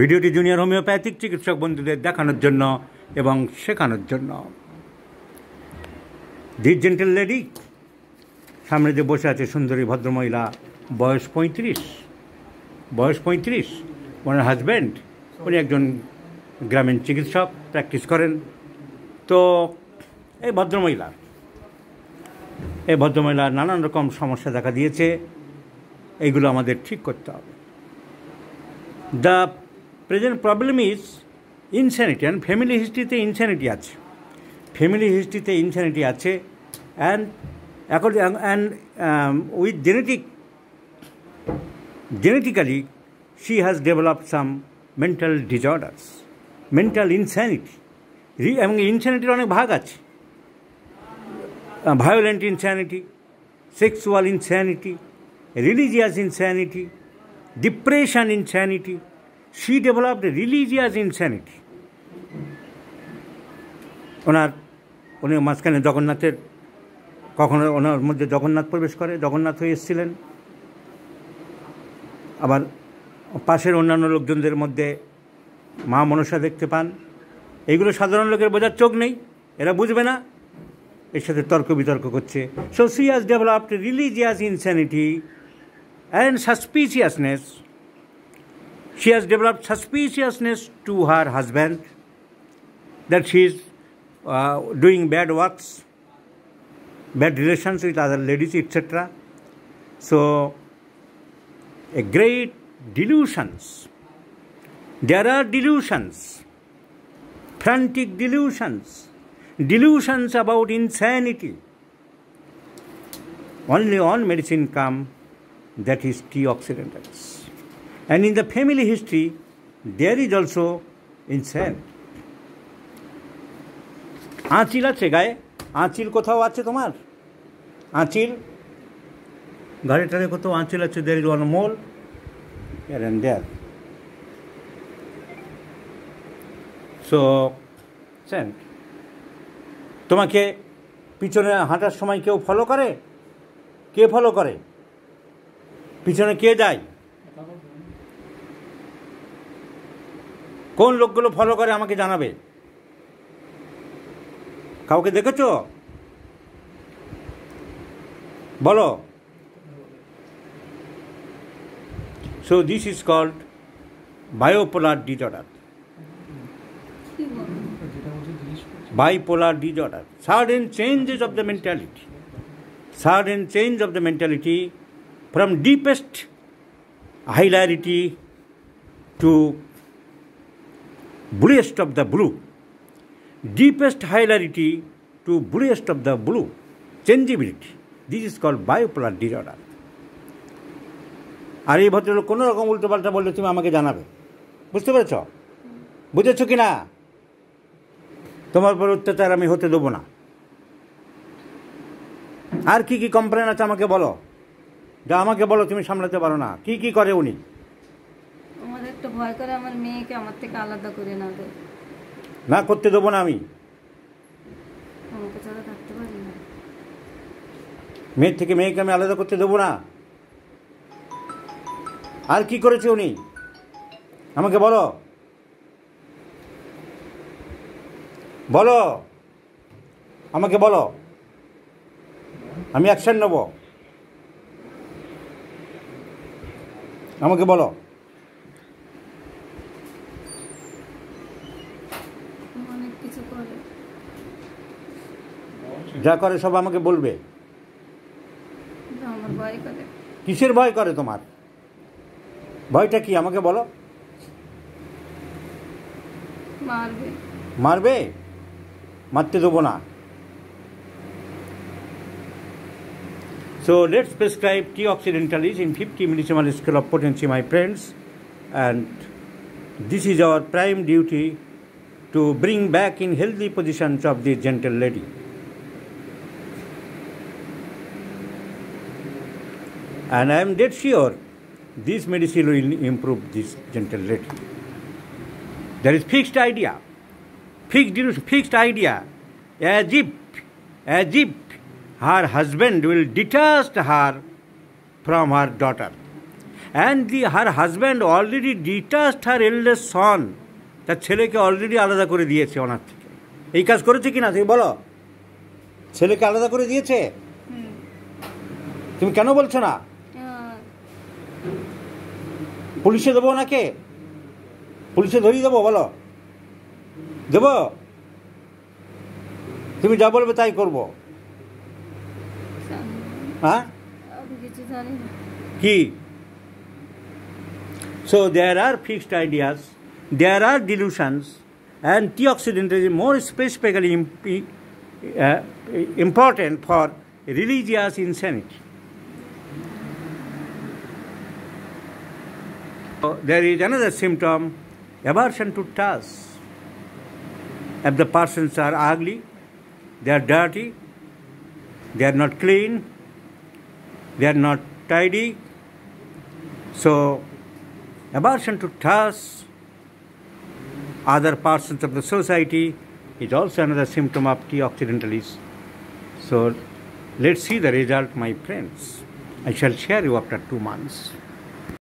ভিডিওটি junior homeopathic চিকিৎসক বন্ধুদের দেখানোর জন্য এবং শেখানোর জন্য দি জেন্টেল লেডি সামনে যে বসে আছে সুন্দরী ভদ্রমহিলা বয়স পঁয়ত্রিশ বয়স পঁয়ত্রিশ ওনার হাজব্যান্ড উনি একজন গ্রামীণ চিকিৎসক প্র্যাকটিস করেন তো এই ভদ্রমহিলা এই ভদ্রমহিলা নানান রকম সমস্যা দেখা দিয়েছে এইগুলো আমাদের ঠিক করতে হবে the present problem is insanity and family হিস্ট্রিতে ইনস্যানিটি আছে ফ্যামিলি হিস্ট্রিতে ইনস্যানিটি আছে and according and with genetic genetically she has develop some mental disorders mental insanity. এবং ইনস্যানিটির অনেক ভাগ আছে violent insanity sexual insanity religious insanity depression insanity she developed religious insanity ওনার উনি মাঝখানে জগন্নাথের কখনো ওনার মধ্যে জগন্নাথ প্রবেশ করে জগন্নাথ হয়ে এসেছিলেন আবার পাশের অন্যান্য লোকজনদের মধ্যে মা মনসা দেখতে পান এইগুলো সাধারণ লোকের বোঝার চোখ নেই এরা বুঝবে না এর সাথে তর্ক বিতর্ক করছে so she has developed religious insanity and suspiciousness She has developed suspiciousness to her husband that she is uh, doing bad works, bad relations with other ladies, etc. So, a great delusions. There are delusions, frantic delusions, delusions about insanity. Only on medicine come, that is antioxidants. And in the family history, there is also insane আঁচিল আছে গায়ে আঁচিল কোথাও আছে তোমার আঁচিল ঘরে টারে কোথাও আঁচিল আছে there is one mole এর অ্যান্ড দেয়ার সো সেন তোমাকে পিছনে হাঁটার সময় কেউ ফলো করে কে ফলো করে পিছনে কে যায় কোন লোকগুলো ফলো করে আমাকে জানাবে কাউকে দেখেছ বলো so this is called bipolar disorder bipolar সার্ড sudden changes of the mentality সার্ড sudden change of the mentality from deepest hilarity to bluest of the blue, deepest hilarity to bluest of the blue, changeability. This is called bipolar disorder. আর এই ভদ্রলোক কোনো রকম উল্টোপাল্টা বললে তুমি আমাকে জানাবে বুঝতে পেরেছ বুঝেছো কি না তোমার উপর অত্যাচার আমি হতে দেবো না আর কি কি কমপ্লেন আছে আমাকে বলো যা আমাকে বলো তুমি সামলাতে পারো না কি কি করে উনি একটু ভয় করে আমার মেয়েকে আমার থেকে আলাদা করে না দেয় না করতে দেবো না আমি মেয়ের থেকে মেয়েকে আমি আলাদা করতে দেবো না আর কি করেছে উনি আমাকে বলো বলো আমাকে বলো আমি অ্যাকশন নেব আমাকে বলো যা করে সব আমাকে বলবে কিসের ভয় করে তোমার ভয়টা কি আমাকে বলো মারবে মারতে দেবো না So let's prescribe tea occidentalis in 50 millisimal scale of potency, my friends. And this is our prime duty to bring back in healthy positions of the gentle lady. And I am dead sure this medicine will improve this gentle lady. There is fixed idea, fixed, fixed idea, as if, as if her husband will detest her from her daughter. And the, her husband already detests her eldest son তার ছেলেকে already আলাদা করে দিয়েছে ওনার থেকে এই কাজ করেছে কি না তুমি বলো ছেলেকে আলাদা করে দিয়েছে তুমি কেন বলছো না পুলিশে দেবো ওনাকে পুলিশে ধরিয়ে দেবো বলো দেব তুমি যা বলবে তাই করব হ্যাঁ কি so there are fixed ideas there are dilutions and antioxidant is more specifically uh, important for religious insanity. So there is another symptom, aversion to tasks. If the persons are ugly, they are dirty, they are not clean, they are not tidy. So aversion to tasks other persons of the society is also another symptom of T. occidentalis. So let's see the result, my friends. I shall share you after two months.